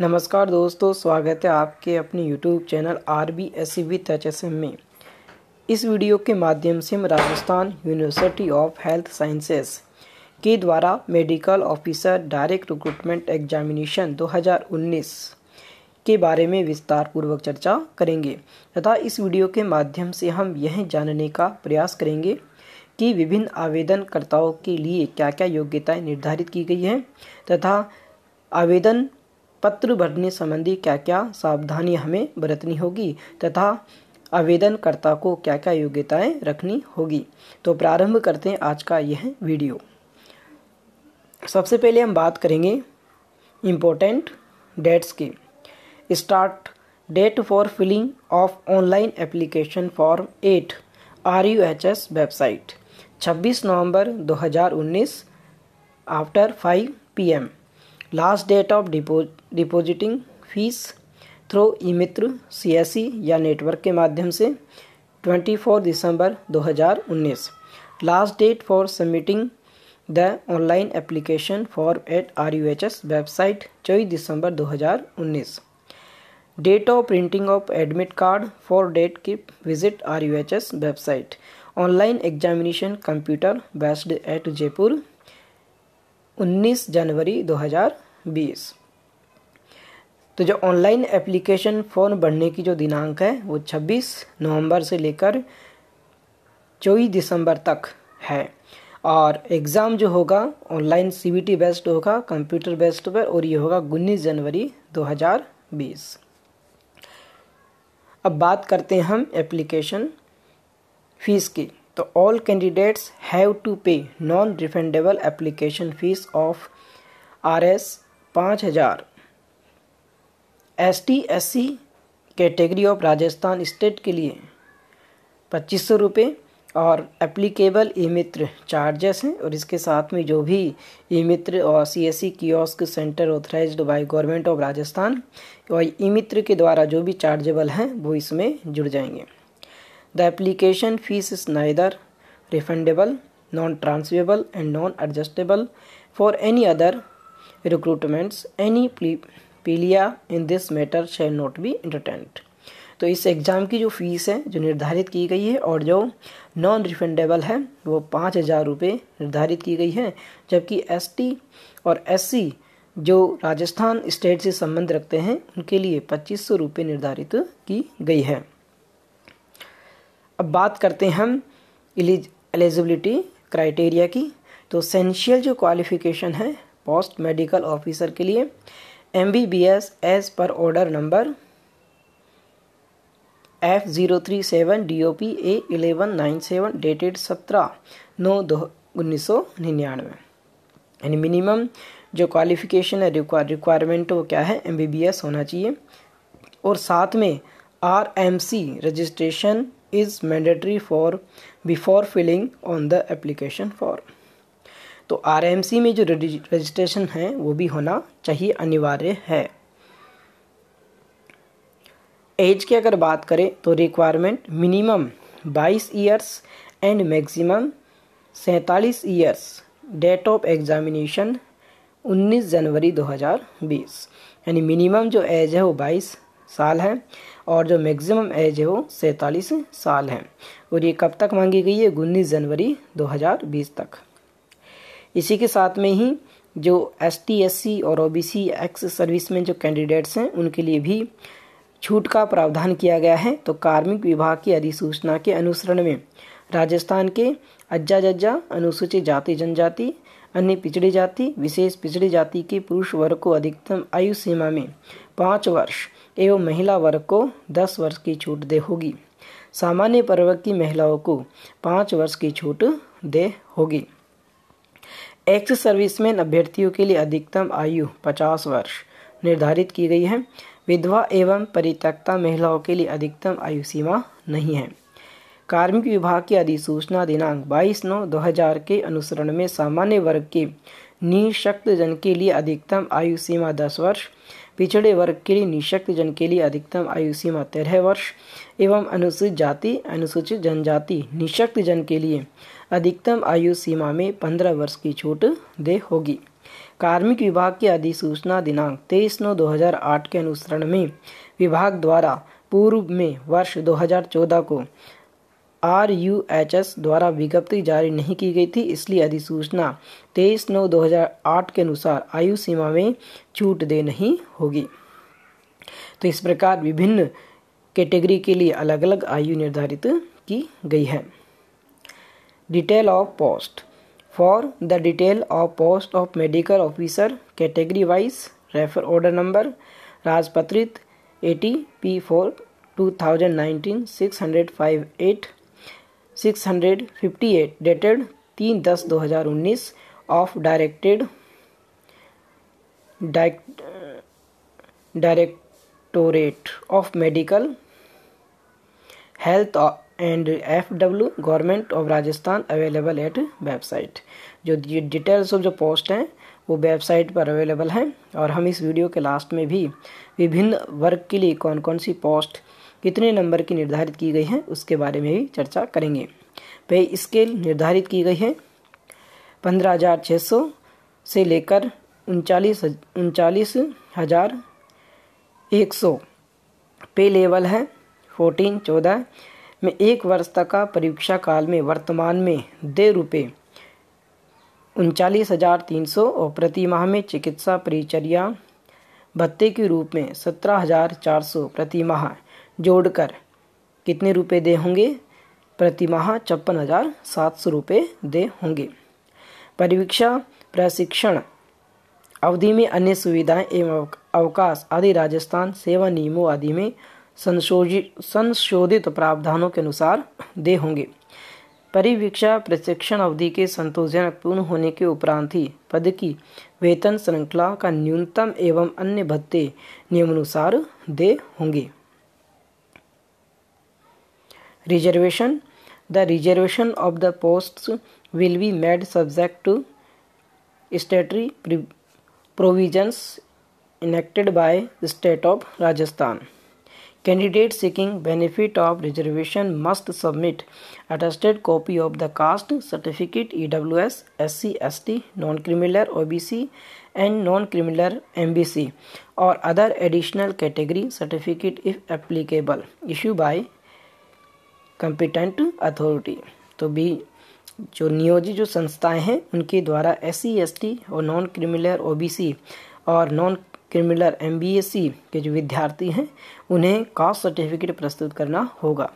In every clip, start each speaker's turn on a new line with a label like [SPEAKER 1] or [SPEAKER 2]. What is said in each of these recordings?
[SPEAKER 1] नमस्कार दोस्तों स्वागत है आपके अपने YouTube channel R B S C with H S M में इस वीडियो के माध्यम से हम Rajasthan university of health sciences के द्वारा medical officer direct recruitment examination 2019 के बारे में विस्तार पूर्वक चर्चा करेंगे तथा इस वीडियो के माध्यम से हम यह जानने का प्रयास करेंगे कि विभिन्न आवेदनकर्ताओं के लिए क्या क्या योग्यताएं निर्धारित की गई हैं तथा आवेदन पत्र भरने संबंधी क्या क्या सावधानी हमें बरतनी होगी तथा आवेदनकर्ता को क्या क्या योग्यताएं रखनी होगी तो प्रारंभ करते हैं आज का यह वीडियो सबसे पहले हम बात करेंगे इम्पोर्टेंट डेट्स की start date for filling of online application form at R U H S website दो नवंबर 2019 after five P M last date of डिपो depositing fees through E Mitra C या नेटवर्क के माध्यम से 24 दिसंबर 2019 last date for submitting the online application for at R U H S website चौबीस दिसंबर 2019 date of printing of admit card for date की visit R U H S website online examination computer based at Jaipur 19 जनवरी 2020 तो जो online application form भरने की जो दिनांक है वो 26 नवंबर से लेकर 24 दिसंबर तक है और एग्ज़ाम जो होगा ऑनलाइन सी टी बेस्ड होगा कंप्यूटर बेस्ड पर और ये होगा उन्नीस जनवरी 2020 अब बात करते हैं हम एप्लीकेशन फ़ीस की तो all candidates have to pay non refundable application fees of R S पाँच हज़ार S T S C category of Rajasthan state के लिए पच्चीस सौ रुपये और एप्लीकेबल ई मित्र चार्जेस हैं और इसके साथ में जो भी ई मित्र और C S C kiosk centre authorise by government of Rajasthan और ई मित्र के द्वारा जो भी चार्जेबल हैं वो इसमें जुड़ जाएंगे The application fees is neither refundable, non-transferable and non-adjustable for any other recruitments. Any pilia in this matter shall not be entertained. तो इस एग्ज़ाम की जो फ़ीस है जो निर्धारित की गई है और जो नॉन रिफंडेबल है वो पाँच हज़ार रुपये निर्धारित की गई है जबकि एसटी और एससी जो राजस्थान स्टेट से संबंध रखते हैं उनके लिए पच्चीस सौ रुपये निर्धारित की गई है अब बात करते हैं हम एलिज एलिजिबिलिटी क्राइटेरिया की तो सेंशियल जो क्वालिफ़िकेशन है पोस्ट मेडिकल ऑफिसर के लिए M B B S as per order number F zero three seven D O P A eleven nine seven dated सत्रह नौ दो उन्नीस सौ निन्यानवे यानी मिनिमम जो क्वालिफ़िकेशन है रिक्वायरमेंट वो क्या है एम बी बी एस होना चाहिए और साथ में R M C registration is mandatory for before filling on the application for तो आर में जो रजिस्ट्रेशन है वो भी होना चाहिए अनिवार्य है एज की अगर बात करें तो requirement minimum 22 years and maximum सैंतालीस ईयर्स डेट ऑफ एग्ज़ामिनेशन 19 जनवरी 2020 यानी मिनिमम जो एज है वो 22 साल है और जो मैक्सिमम एज है वो सैंतालीस साल है और ये कब तक मांगी गई है उन्नीस जनवरी 2020 तक इसी के साथ में ही जो एस टी और ओ बी एक्स सर्विस में जो कैंडिडेट्स हैं उनके लिए भी छूट का प्रावधान किया गया है तो कार्मिक विभाग की अधिसूचना के अनुसरण में राजस्थान के अज्जा जज्जा अनुसूचित जाति जनजाति अन्य पिछड़ी जाति विशेष पिछड़ी जाति के पुरुष वर्ग को अधिकतम आयु सीमा में पाँच वर्ष एवं महिला वर्ग को दस वर्ष की छूट दे होगी सामान्य प्रवर्ग की महिलाओं को पाँच वर्ष की छूट दे होगी एक्स सर्विसमैन अभ्यर्थियों के लिए अधिकतम आयु पचास वर्ष निर्धारित की गई है विधवा एवं परित्यक्ता महिलाओं के लिए अधिकतम आयु सीमा नहीं है कार्मिक विभाग की अधिसूचना दिनांक 22 नौ 2000 के अनुसरण में सामान्य वर्ग के निःशक्त जन के लिए अधिकतम आयु सीमा 10 वर्ष पिछड़े वर्ग के लिए निशक्त जन के लिए अधिकतम आयु सीमा तेरह वर्ष एवं अनुसूचित जाति अनुसूचित जनजाति निशक्त जन के लिए अधिकतम आयु सीमा में पंद्रह वर्ष की छूट दे होगी कार्मिक विभाग की अधिसूचना दिनांक तेईस नौ 2008 के अनुसरण में विभाग द्वारा पूर्व में वर्ष 2014 को आर यू एच एस द्वारा विज्ञप्ति जारी नहीं की गई थी इसलिए अधिसूचना तेईस नौ 2008 के अनुसार आयु सीमा में छूट दे नहीं होगी तो इस प्रकार विभिन्न कैटेगरी के लिए अलग अलग आयु निर्धारित की गई है detail of post for the detail of post of medical officer category wise refer order number राजपत्रित A T P four two thousand nineteen six hundred five eight 658 dated तीन दस दो हज़ार उन्नीस of directed directorate of medical health and F W government of Rajasthan available at website जो details of जो post हैं वो वेबसाइट पर अवेलेबल हैं और हम इस वीडियो के लास्ट में भी विभिन्न वर्ग के लिए कौन कौन सी पोस्ट कितने नंबर की निर्धारित की गई है उसके बारे में भी चर्चा करेंगे पे स्केल निर्धारित की गई है पंद्रह हज़ार छः सौ से लेकर उनचालीस उनचालीस हज़ार एक सौ पे लेवल है फोर्टीन चौदह में एक वर्ष तक का परीक्षा काल में वर्तमान में दे रुपये उनचालीस हज़ार तीन सौ और प्रति माह में चिकित्सा परिचर्या भत्ते के रूप में सत्रह हज़ार चार सौ प्रति माह जोड़कर कितने रुपए दे होंगे प्रतिमाह छप्पन हज़ार सात सौ रुपये दे होंगे परीक्षा प्रशिक्षण अवधि में अन्य सुविधाएं एवं अवकाश आदि राजस्थान सेवा नियमों आदि में संशोधित संशोधित प्रावधानों के अनुसार दे होंगे परिवीक्षा प्रशिक्षण अवधि के संतोषजनक पूर्ण होने के उपरांत ही पद की वेतन श्रृंखला का न्यूनतम एवं अन्य भत्ते नियमानुसार दे होंगे reservation the reservation of the posts will be made subject to statutory provisions enacted by the state of Rajasthan. Candidates seeking benefit of reservation must submit attested copy of the caste certificate EWS, SC, ST, non-criminal OBC and non-criminal MBC or other additional category certificate if applicable issued by competent authority तो B जो नियोजित जो संस्थाएं हैं उनके द्वारा S C e और non B C और नॉन क्रिमिलर एम के जो विद्यार्थी हैं उन्हें कास्ट सर्टिफिकेट प्रस्तुत करना होगा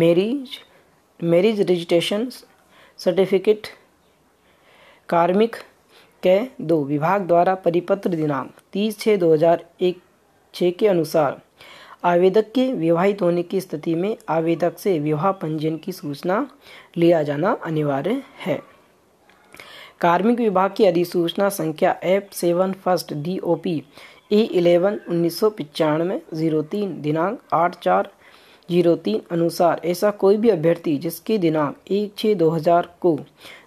[SPEAKER 1] मैरिज मैरिज रजिस्ट्रेशन सर्टिफिकेट कार्मिक के दो विभाग द्वारा परिपत्र दिनांक तीस छः दो हजार एक छः के अनुसार आवेदक के विवाहित होने की स्थिति में आवेदक से विवाह पंजीयन की सूचना लिया जाना अनिवार्य है कार्मिक विभाग की अधिसूचना संख्या F seven first D O P E eleven उन्नीस सौ पचानवे जीरो तीन दिनांक आठ चार जीरो तीन अनुसार ऐसा कोई भी अभ्यर्थी जिसके दिनांक एक छः दो हज़ार को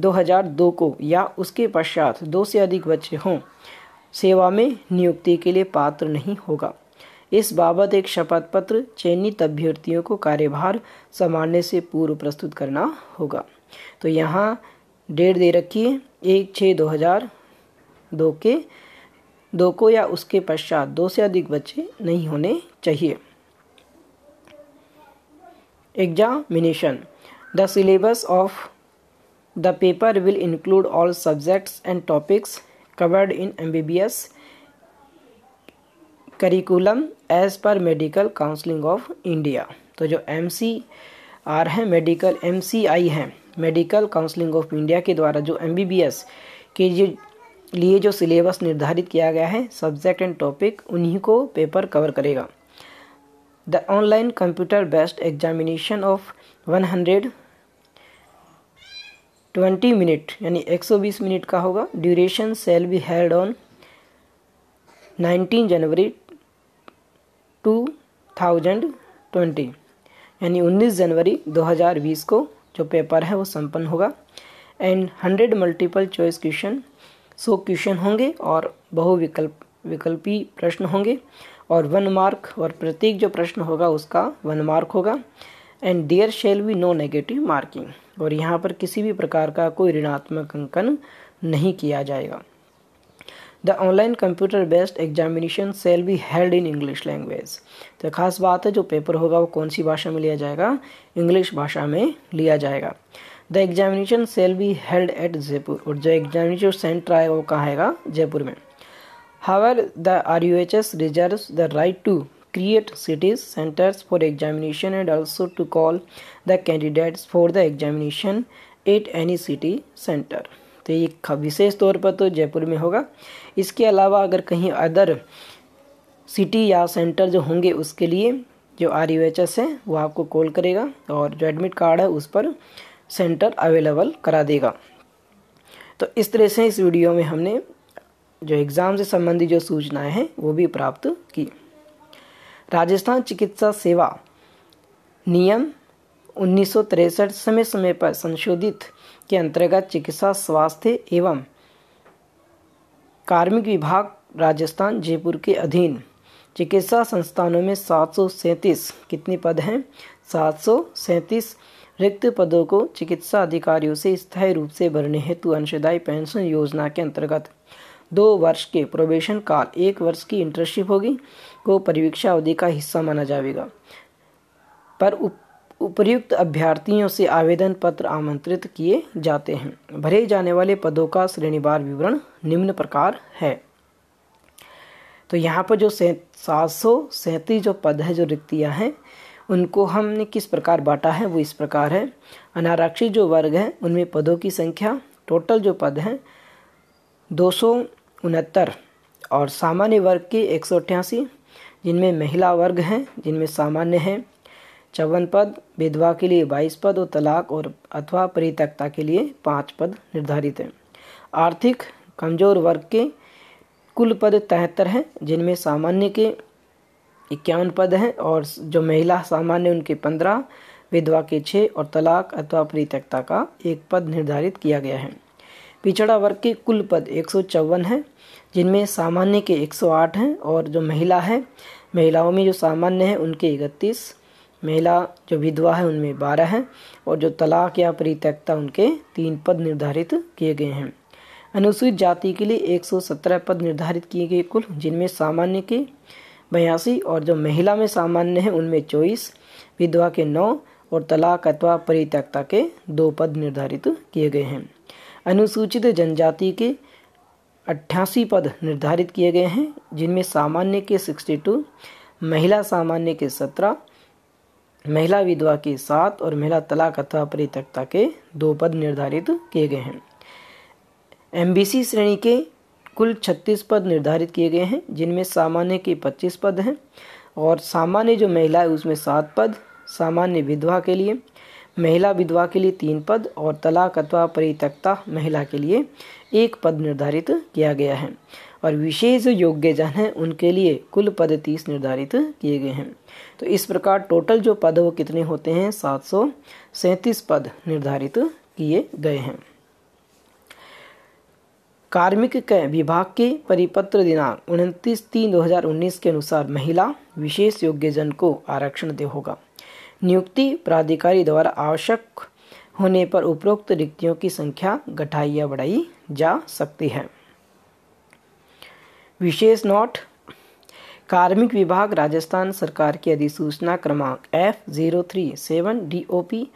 [SPEAKER 1] दो हज़ार दो को या उसके पश्चात दो से अधिक बच्चे हों सेवा में नियुक्ति के लिए पात्र नहीं होगा इस बाबत एक शपथ पत्र चयनित अभ्यर्थियों को कार्यभार संभालने से पूर्व प्रस्तुत करना होगा तो यहाँ डेट दे रखिए एक छः दो हजार दो के दो को या उसके पश्चात दो से अधिक बच्चे नहीं होने चाहिए examination the syllabus of the paper will include all subjects and topics covered in MBBS curriculum as per medical counselling of India तो जो एम सी आर है मेडिकल एम सी आई है मेडिकल काउंसलिंग ऑफ इंडिया के द्वारा जो M B B S के जो लिए जो सिलेबस निर्धारित किया गया है सब्जेक्ट एंड टॉपिक उन्हीं को पेपर कवर करेगा the online computer based examination of one hundred twenty minute यानी 120 मिनट का होगा duration shall be held on 19 जनवरी 2020 यानी 19 जनवरी 2020 को जो पेपर है वो संपन्न होगा and hundred multiple choice question सौ क्वेश्चन होंगे और बहुविकल्प विकल्पी प्रश्न होंगे और वन मार्क और प्रत्येक जो प्रश्न होगा उसका वन मार्क होगा and there shall be no negative marking और यहाँ पर किसी भी प्रकार का कोई ऋणात्मक अंकन नहीं किया जाएगा the online computer based examination shall be held in English language तो खास बात है जो पेपर होगा वो कौन सी भाषा में लिया जाएगा इंग्लिश भाषा में लिया जाएगा the examination shall be held at Jaipur और जो एग्जामिनेशन सेंटर आएगा वो कहाँ आएगा जयपुर में however the R U H S reserve the right to create cities centers for examination and also to call the candidates for the examination at any city center तो ये विशेष तौर पर तो जयपुर में होगा इसके अलावा अगर कहीं अदर सिटी या सेंटर जो होंगे उसके लिए जो आर यू एच एस है वो आपको कॉल करेगा और जो एडमिट कार्ड है उस पर सेंटर अवेलेबल करा देगा तो इस तरह से इस वीडियो में हमने जो एग्ज़ाम से संबंधित जो सूचनाएं हैं वो भी प्राप्त की राजस्थान चिकित्सा सेवा नियम उन्नीस समय समय पर संशोधित के अंतर्गत चिकित्सा स्वास्थ्य एवं कार्मिक विभाग राजस्थान जयपुर के अधीन चिकित्सा संस्थानों में सात कितने पद हैं सात रिक्त पदों को चिकित्सा अधिकारियों से स्थायी रूप से भरने हेतु अंशदायी पेंशन योजना के अंतर्गत दो वर्ष के प्रोबेशन काल एक वर्ष की इंटर्नशिप होगी को परीक्षा अवधि का हिस्सा माना जाएगा पर उप अभ्यर्थियों से आवेदन पत्र आमंत्रित किए जाते हैं भरे जाने वाले पदों का श्रेणीवार विवरण निम्न प्रकार है तो यहाँ पर जो सात सौ सैंतीस जो पद है जो रिक्तियाँ हैं उनको हमने किस प्रकार बांटा है वो इस प्रकार है अनारक्षित जो वर्ग है उनमें पदों की संख्या टोटल जो पद हैं दो और सामान्य वर्ग के एक जिनमें महिला वर्ग हैं जिनमें सामान्य हैं चौवन पद विधवा के लिए बाईस पद और तलाक और अथवा परित्यक्ता के लिए पाँच पद निर्धारित हैं आर्थिक कमजोर वर्ग के कुल पद तिहत्तर हैं जिनमें सामान्य के इक्यावन पद हैं और जो महिला सामान्य उनके पंद्रह विधवा के छः और तलाक अथवा परित्यक्ता का एक पद निर्धारित किया गया है पिछड़ा वर्ग के कुल पद एक है जिनमें सामान्य के 108 हैं और जो महिला है महिलाओं में जो सामान्य है उनके इकतीस महिला जो विधवा है उनमें बारह हैं और जो तलाक या परित्यक्ता उनके तीन पद निर्धारित किए गए हैं अनुसूचित जाति के लिए 117 पद निर्धारित किए गए कुल जिनमें सामान्य के बयासी और जो महिला में सामान्य है उनमें चौबीस विधवा के नौ और तलाक अथवा परित्यक्ता के दो पद निर्धारित किए गए हैं अनुसूचित जनजाति के अट्ठासी पद निर्धारित किए गए हैं जिनमें सामान्य के 62, महिला सामान्य के 17, महिला विधवा के सात और महिला तलाक अथवा परित्यक्ता के दो पद निर्धारित किए गए हैं एम श्रेणी के कुल 36 पद निर्धारित किए गए हैं जिनमें सामान्य के 25 पद हैं और सामान्य जो महिला है उसमें सात पद सामान्य विधवा के लिए महिला विधवा के लिए तीन पद और तलाक अथवा परित्यक्ता महिला के लिए एक पद निर्धारित किया गया है और विशेष योग्य जन हैं उनके लिए कुल पद तीस निर्धारित किए गए हैं तो इस प्रकार टोटल जो पद वो कितने होते हैं सात सौ सैंतीस पद निर्धारित किए गए हैं कार्मिक के विभाग के परिपत्र दिनांक उनतीस तीन 2019 के अनुसार महिला विशेष योग्यजन को आरक्षण दे होगा नियुक्ति प्राधिकारी द्वारा आवश्यक होने पर उपरोक्त रिक्तियों की संख्या घटाई या बढ़ाई जा सकती है विशेष नोट कार्मिक विभाग राजस्थान सरकार की अधिसूचना क्रमांक F zero three seven D O P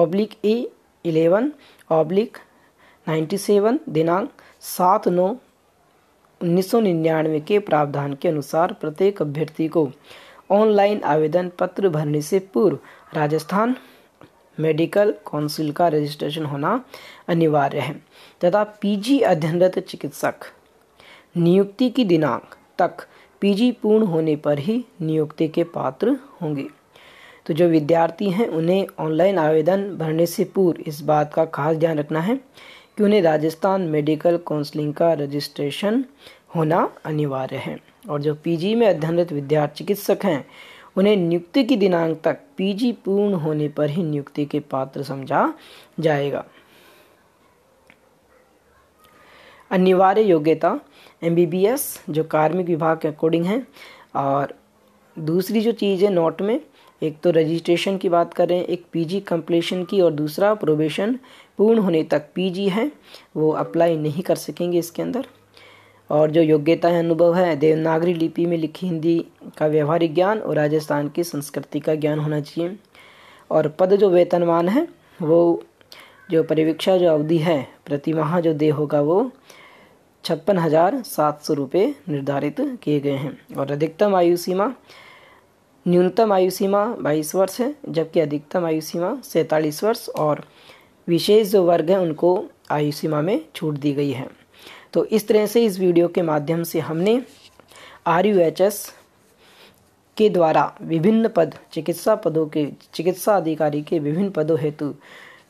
[SPEAKER 1] oblique A eleven oblique ninety seven दिनांक सात नौ उन्नीस सौ निन्यानवे के प्रावधान के अनुसार प्रत्येक अभ्यर्थी को ऑनलाइन आवेदन पत्र भरने से पूर्व राजस्थान मेडिकल काउंसिल का रजिस्ट्रेशन होना अनिवार्य है तथा पीजी अध्ययनरत चिकित्सक नियुक्ति की दिनांक तक पीजी पूर्ण होने पर ही नियुक्ति के पात्र होंगे तो जो विद्यार्थी हैं उन्हें ऑनलाइन आवेदन भरने से पूर्व इस बात का खास ध्यान रखना है कि उन्हें राजस्थान मेडिकल काउंसलिंग का रजिस्ट्रेशन होना अनिवार्य है और जो पीजी में अध्ययनरत विद्यार्थी चिकित्सक हैं उन्हें नियुक्ति की दिनांक तक पीजी पूर्ण होने पर ही नियुक्ति के पात्र समझा जाएगा अनिवार्य योग्यता एमबीबीएस जो कार्मिक विभाग के अकॉर्डिंग है और दूसरी जो चीज़ है नोट में एक तो रजिस्ट्रेशन की बात करें एक पीजी कंप्लीशन की और दूसरा प्रोबेशन पूर्ण होने तक पीजी है वो अप्लाई नहीं कर सकेंगे इसके अंदर और जो योग्यता है अनुभव है देवनागरी लिपि में लिखी हिंदी का व्यवहारिक ज्ञान और राजस्थान की संस्कृति का ज्ञान होना चाहिए और पद जो वेतनमान है वो जो परिवीक्षा जो अवधि है प्रतिमाह जो दे होगा वो छप्पन हज़ार सात सौ रुपये निर्धारित किए गए हैं और अधिकतम आयु सीमा न्यूनतम आयु सीमा बाईस वर्ष है जबकि अधिकतम आयु सीमा सैंतालीस वर्ष और विशेष जो वर्ग हैं उनको आयु सीमा में छूट दी गई है तो इस तरह से इस वीडियो के माध्यम से हमने आर यू एच एस के द्वारा विभिन्न पद चिकित्सा पदों के चिकित्सा अधिकारी के विभिन्न पदों हेतु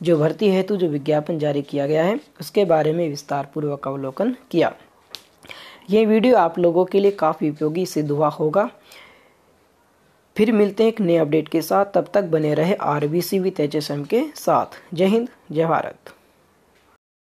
[SPEAKER 1] जो भर्ती हेतु जो विज्ञापन जारी किया गया है उसके बारे में विस्तारपूर्वक अवलोकन किया ये वीडियो आप लोगों के लिए काफ़ी उपयोगी सिद्ध हुआ होगा फिर मिलते हैं एक नए अपडेट के साथ तब तक बने रहे R B C with H S M के साथ जय हिंद जय भारत